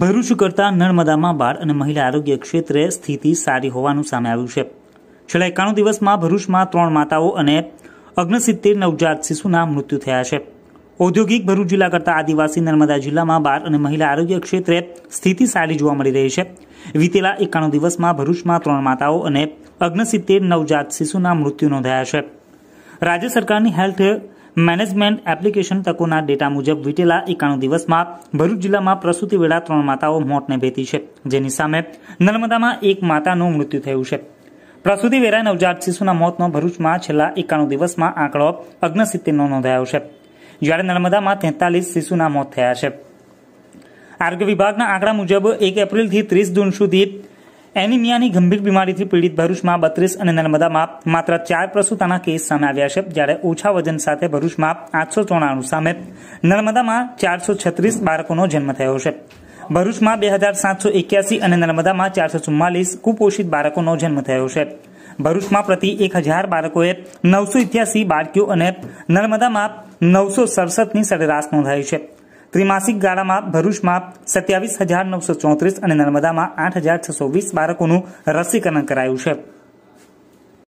ભરૂચ કરતાં નર્મદામાં બાળ અને મહિલા આરોગ્ય ક્ષેત્રે સ્થિતિ સારી હોવાનું સામે આવ્યું છે છેલ્લા એકાણું દિવસમાં ભરૂચમાં ત્રણ માતાઓ અને અગ્નસિત્તેર નવજાત શિશુના મૃત્યુ થયા છે ઔદ્યોગિક ભરૂચ જિલ્લા કરતાં આદિવાસી નર્મદા જિલ્લામાં બાળ અને મહિલા આરોગ્ય ક્ષેત્રે સ્થિતિ સારી જોવા મળી રહી છે વીતેલા એકાણું દિવસમાં ભરૂચમાં ત્રણ માતાઓ અને અગ્નસિત્તેર નવજાત શિશુના મૃત્યુ નોંધાયા છે રાજ્ય સરકારની હેલ્થ મેનેજમેન્ટ એપ્લિકેશન તકોના ડેટા મુજબ વીતેલા એકાણું દિવસમાં ભરૂચ જિલ્લામાં પ્રસૂતિ વેળા ત્રણ માતાઓ મોતને ભેતી છે જેની સામે નર્મદામાં એક માતાનું મૃત્યુ થયું છે પ્રસૂતિ વેરા નવજાત શિશુના મોતનો ભરૂચમાં છેલ્લા એકાણું દિવસમાં આંકડો અગ્નસિત્તેરનો નોંધાયો છે જ્યારે નર્મદામાં તેતાલીસ શિશુના મોત થયા છે આરોગ્ય વિભાગના આંકડા મુજબ એક એપ્રિલથી ત્રીસ જૂન સુધી એનિમિયાની ગંભીર બીમારીથી પીડિત ભરૂચમાં બત્રીસ અને નર્મદામાં માત્ર ચાર પ્રસૂતાના કેસ સામે આવ્યા છે જ્યારે ઓછા વજન સાથે ભરૂચમાં આઠસો ચોરાણું સામે નર્મદામાં ચારસો છત્રીસ બાળકોનો જન્મ થયો છે ભરૂચમાં બે હજાર સાતસો એક્યાસી અને નર્મદામાં ચારસો ચુમ્માલીસ કુપોષિત બાળકોનો જન્મ થયો છે ભરૂચમાં પ્રતિ એક હજાર બાળકોએ નવસો ઇત્યાસી બાળકીઓ અને નર્મદામાં નવસો સડસઠની સરેરાશ નોંધાઈ છે ત્રિમાસિક ગાળામાં ભરૂચમાં સત્યાવીસ હજાર નવસો ચોત્રીસ અને નર્મદામાં આઠ હજાર છસો વીસ બાળકોનું રસીકરણ કરાયું છે